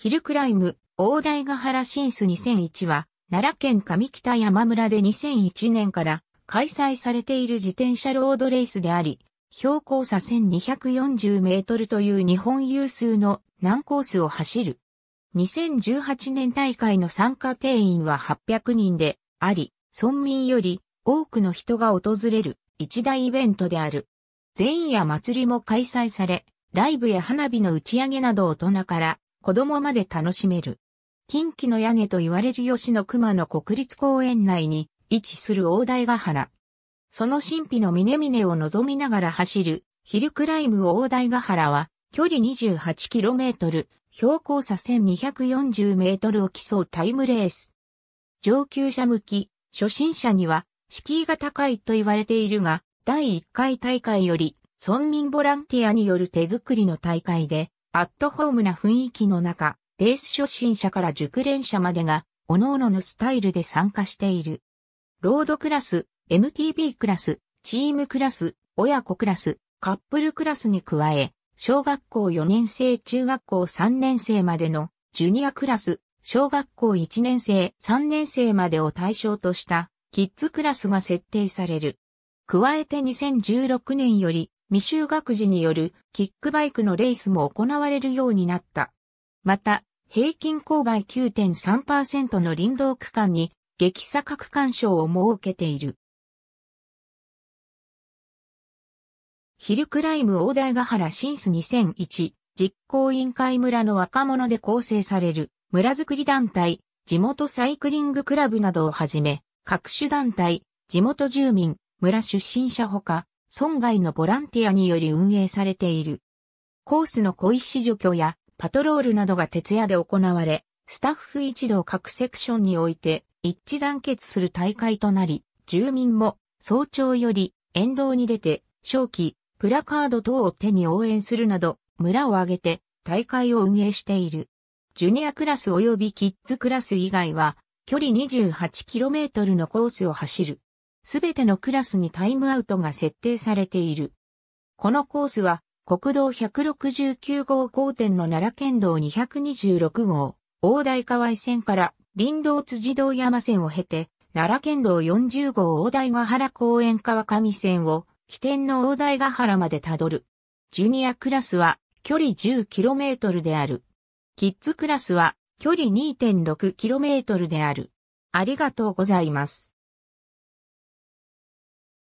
ヒルクライム、大台ヶ原シンス2001は、奈良県上北山村で2001年から開催されている自転車ロードレースであり、標高差1240メートルという日本有数の難コースを走る。2018年大会の参加定員は800人であり、村民より多くの人が訪れる一大イベントである。前夜祭りも開催され、ライブや花火の打ち上げなど大人から子供まで楽しめる。近畿の屋根と言われる吉野熊の国立公園内に位置する大台ヶ原。その神秘の峰々を望みながら走るヒルクライム大台ヶ原は距離 28km、標高差 1240m を競うタイムレース。上級者向き、初心者には敷居が高いと言われているが、第1回大会より村民ボランティアによる手作りの大会でアットホームな雰囲気の中、レース初心者から熟練者までが、各ののスタイルで参加している。ロードクラス、MTB クラス、チームクラス、親子クラス、カップルクラスに加え、小学校4年生、中学校3年生までのジュニアクラス、小学校1年生、3年生までを対象としたキッズクラスが設定される。加えて2016年より未就学児によるキックバイクのレースも行われるようになった。また、平均勾配9.3%の林道区間に激差格干渉を設けている。ヒルクライム大台ヶ原シンス2001実行委員会村の若者で構成される村づくり団体、地元サイクリングクラブなどをはじめ、各種団体、地元住民、村出身者ほか、村外のボランティアにより運営されている。コースの小石除去やパトロールなどが徹夜で行われ、スタッフ一同各セクションにおいて一致団結する大会となり、住民も早朝より沿道に出て、正規、プラカード等を手に応援するなど、村を挙げて大会を運営している。ジュニアクラス及びキッズクラス以外は、距離 28km のコースを走る。すべてのクラスにタイムアウトが設定されている。このコースは、国道169号交点の奈良県道226号、大台河合線から林道辻堂山線を経て、奈良県道40号大台ヶ原公園川上線を、起点の大台ヶ原までたどる。ジュニアクラスは、距離 10km である。キッズクラスは、距離 2.6km である。ありがとうございます。